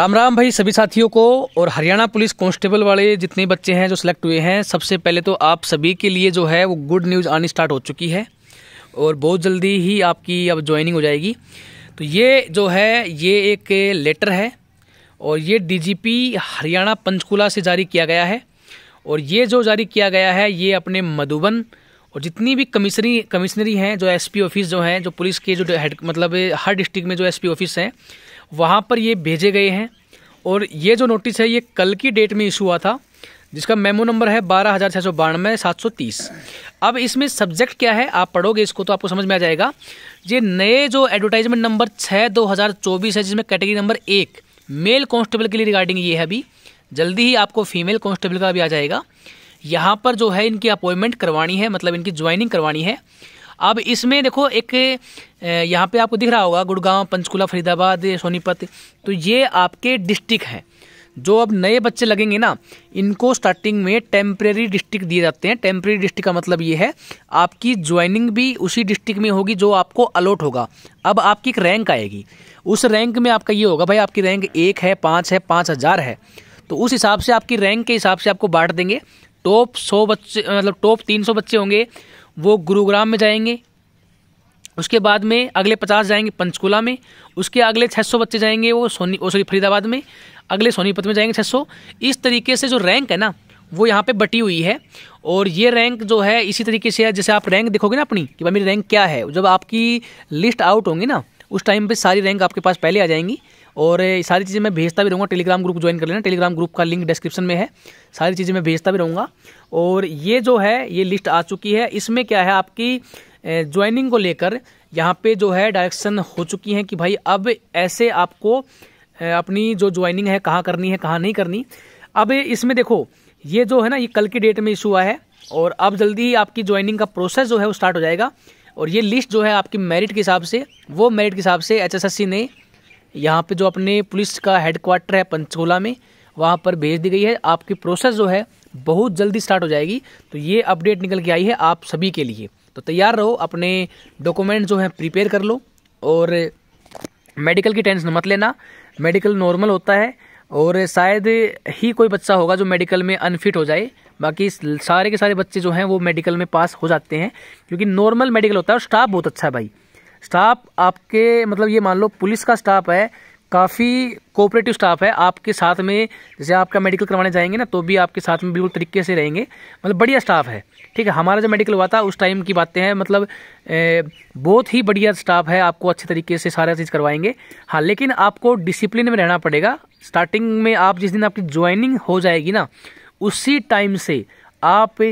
राम राम भाई सभी साथियों को और हरियाणा पुलिस कांस्टेबल वाले जितने बच्चे हैं जो सिलेक्ट हुए हैं सबसे पहले तो आप सभी के लिए जो है वो गुड न्यूज़ आनी स्टार्ट हो चुकी है और बहुत जल्दी ही आपकी अब ज्वाइनिंग हो जाएगी तो ये जो है ये एक लेटर है और ये डीजीपी हरियाणा पंचकूला से जारी किया गया है और ये जो जारी किया गया है ये अपने मधुबन और जितनी भी कमिश्नरी कमिश्नरी हैं जो एसपी ऑफिस जो हैं जो पुलिस के जो हेड मतलब हर डिस्ट्रिक्ट में जो एसपी ऑफिस हैं वहाँ पर ये भेजे गए हैं और ये जो नोटिस है ये कल की डेट में इशू हुआ था जिसका मेमो नंबर है बारह हज़ार छः सौ बानवे सात सौ तीस अब इसमें सब्जेक्ट क्या है आप पढ़ोगे इसको तो आपको समझ में आ जाएगा ये नए जो एडवर्टाइजमेंट नंबर छः दो हज़ार चौबीस है जिसमें कैटेगरी नंबर एक मेल कांस्टेबल के लिए रिगार्डिंग ये है अभी जल्दी ही आपको फीमेल कॉन्स्टेबल का भी आ जाएगा यहाँ पर जो है इनकी अपॉइंटमेंट करवानी है मतलब इनकी ज्वाइनिंग करवानी है अब इसमें देखो एक यहाँ पे आपको दिख रहा होगा गुड़गांव पंचकुला फरीदाबाद सोनीपत तो ये आपके डिस्ट्रिक्ट हैं जो अब नए बच्चे लगेंगे ना इनको स्टार्टिंग में टेम्प्रेरी डिस्ट्रिक्ट दिए जाते हैं टेम्प्रेरी डिस्ट्रिक्ट का मतलब ये है आपकी ज्वाइनिंग भी उसी डिस्ट्रिक्ट में होगी जो आपको अलॉट होगा अब आपकी एक रैंक आएगी उस रैंक में आपका ये होगा भाई आपकी रैंक एक है पाँच है पाँच हज़ार है तो उस हिसाब से आपकी रैंक के हिसाब से आपको बांट देंगे टॉप सौ बच्चे मतलब टॉप तीन सौ बच्चे होंगे वो गुरुग्राम में जाएंगे उसके बाद में अगले पचास जाएंगे पंचकुला में उसके अगले छः सौ बच्चे जाएंगे वो सोनी सॉरी फरीदाबाद में अगले सोनीपत में जाएंगे छः सौ इस तरीके से जो रैंक है ना वो यहाँ पे बटी हुई है और ये रैंक जो है इसी तरीके से है जैसे आप रैंक देखोगे ना अपनी कि भाई मेरी रैंक क्या है जब आपकी लिस्ट आउट होंगी ना उस टाइम पे सारी रैंक आपके पास पहले आ जाएंगी और सारी चीज़ें मैं भेजता भी रहूँगा टेलीग्राम ग्रुप ज्वाइन कर लेना टेलीग्राम ग्रुप का लिंक डिस्क्रिप्शन में है सारी चीज़ें मैं भेजता भी रहूँगा और ये जो है ये लिस्ट आ चुकी है इसमें क्या है आपकी ज्वाइनिंग को लेकर यहाँ पे जो है डायरेक्शन हो चुकी हैं कि भाई अब ऐसे आपको अपनी जो ज्वाइनिंग है कहाँ करनी है कहाँ नहीं करनी अब इसमें देखो ये जो है ना ये कल की डेट में इशू हुआ है और अब जल्दी आपकी ज्वाइनिंग का प्रोसेस जो है वो स्टार्ट हो जाएगा और ये लिस्ट जो है आपकी मेरिट के हिसाब से वो मेरिट के हिसाब से एच ने यहाँ पर जो अपने पुलिस का हेडक्वार्टर है पंचकूला में वहाँ पर भेज दी गई है आपकी प्रोसेस जो है बहुत जल्दी स्टार्ट हो जाएगी तो ये अपडेट निकल के आई है आप सभी के लिए तो तैयार रहो अपने डॉक्यूमेंट जो है प्रिपेयर कर लो और मेडिकल की टेंशन मत लेना मेडिकल नॉर्मल होता है और शायद ही कोई बच्चा होगा जो मेडिकल में अनफिट हो जाए बाकी सारे के सारे बच्चे जो हैं वो मेडिकल में पास हो जाते हैं क्योंकि नॉर्मल मेडिकल होता है और स्टाफ बहुत अच्छा है भाई स्टाफ आपके मतलब ये मान लो पुलिस का स्टाफ है काफ़ी कोऑपरेटिव स्टाफ है आपके साथ में जैसे आपका मेडिकल करवाने जाएंगे ना तो भी आपके साथ में बिल्कुल तरीके से रहेंगे मतलब बढ़िया स्टाफ है ठीक है हमारा जो मेडिकल हुआ था उस टाइम की बातें हैं मतलब बहुत ही बढ़िया स्टाफ है आपको अच्छे तरीके से सारा चीज़ करवाएंगे हाँ लेकिन आपको डिसिप्लिन में रहना पड़ेगा स्टार्टिंग में आप जिस दिन आपकी ज्वाइनिंग हो जाएगी ना उसी टाइम से आप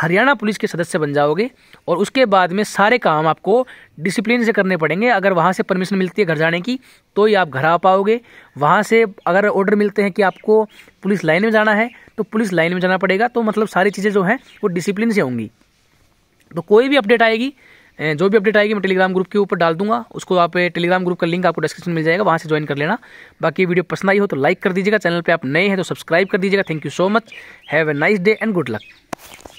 हरियाणा पुलिस के सदस्य बन जाओगे और उसके बाद में सारे काम आपको डिसिप्लिन से करने पड़ेंगे अगर वहाँ से परमिशन मिलती है घर जाने की तो ही आप घर आ पाओगे वहाँ से अगर ऑर्डर मिलते हैं कि आपको पुलिस लाइन में जाना है तो पुलिस लाइन में जाना पड़ेगा तो मतलब सारी चीज़ें जो हैं वो डिसिप्लिन से होंगी तो कोई भी अपडेट आएगी जो भी अपडेट आएगी मैं टेलीग्राम ग्रुप के ऊपर डाल दूंगा उसको आप टेलीग्राम ग्रुप का लिंक आपको डिस्क्रिप्शन मिल जाएगा वहाँ से ज्वाइन कर लेना बाकी वीडियो पसंद आई हो तो लाइक कर दीजिएगा चैनल पे आप नए हैं तो सब्सक्राइब कर दीजिएगा thank you so much have a nice day and good luck